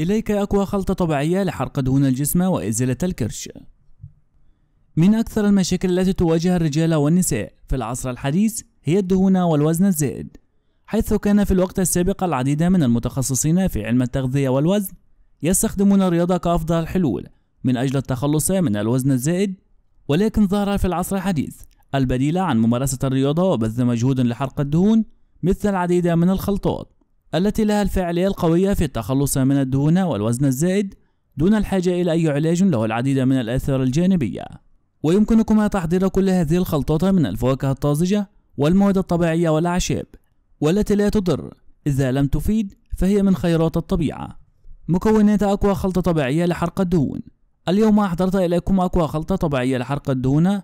إليك أقوى خلطة طبيعية لحرق دهون الجسم وإزالة الكرش من أكثر المشاكل التي تواجه الرجال والنساء في العصر الحديث هي الدهون والوزن الزائد حيث كان في الوقت السابق العديد من المتخصصين في علم التغذية والوزن يستخدمون الرياضة كأفضل الحلول من أجل التخلص من الوزن الزائد ولكن ظهر في العصر الحديث البديل عن ممارسة الرياضة وبذل مجهود لحرق الدهون مثل العديد من الخلطات التي لها الفاعلية القوية في التخلص من الدهون والوزن الزائد دون الحاجة إلى أي علاج له العديد من الآثار الجانبية ويمكنكما تحضير كل هذه الخلطات من الفواكه الطازجة والمواد الطبيعية والأعشاب والتي لا تضر إذا لم تفيد فهي من خيرات الطبيعة مكونات أقوى خلطة طبيعية لحرق الدهون اليوم أحضرت إليكم أقوى خلطة طبيعية لحرق الدهون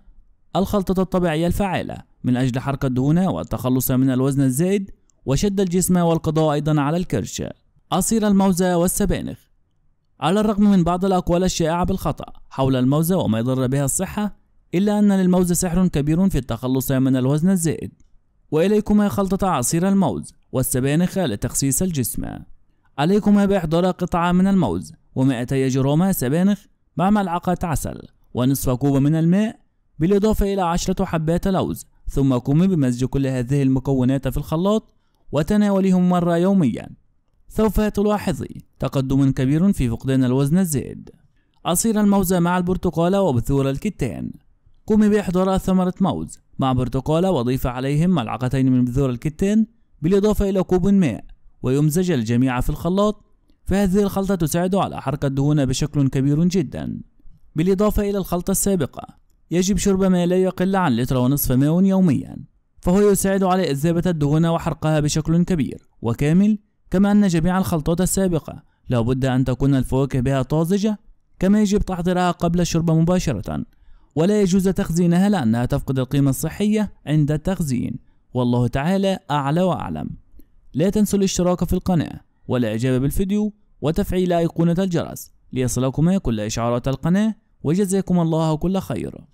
الخلطة الطبيعية الفعالة من أجل حرق الدهون والتخلص من الوزن الزائد وشد الجسم والقضاء أيضا على الكرش عصير الموزة والسبانخ على الرغم من بعض الأقوال الشائعة بالخطأ حول الموزة وما يضر بها الصحة إلا أن للموز سحر كبير في التخلص من الوزن الزائد وإليكما خلطة عصير الموز والسبانخ لتخسيس الجسم عليكما بإحضار قطعة من الموز و200 جرام سبانخ مع ملعقة عسل ونصف كوب من الماء بالإضافة إلى عشرة حبات لوز ثم قومي بمزج كل هذه المكونات في الخلاط وتناولهم مرة يوميا سوف تلاحظي تقدم كبير في فقدان الوزن الزائد عصير الموز مع البرتقالة وبثور الكتان قومي بإحضار ثمرة موز مع برتقالة وضيف عليهم ملعقتين من بذور الكتان بالإضافة إلى كوب ماء ويمزج الجميع في الخلاط فهذه الخلطة تساعد على حرق الدهون بشكل كبير جدا بالإضافة إلى الخلطة السابقة يجب شرب ما لا يقل عن لتر ونصف ماء يوميا فهو يساعد على إذابة الدهون وحرقها بشكل كبير وكامل كما أن جميع الخلطات السابقة لابد أن تكون الفواكه بها طازجة كما يجب تحضيرها قبل الشرب مباشرة ولا يجوز تخزينها لأنها تفقد القيمة الصحية عند التخزين والله تعالى أعلى وأعلم لا تنسوا الاشتراك في القناة والإعجاب بالفيديو وتفعيل أيقونة الجرس ليصلكما كل إشعارات القناة وجزاكم الله كل خير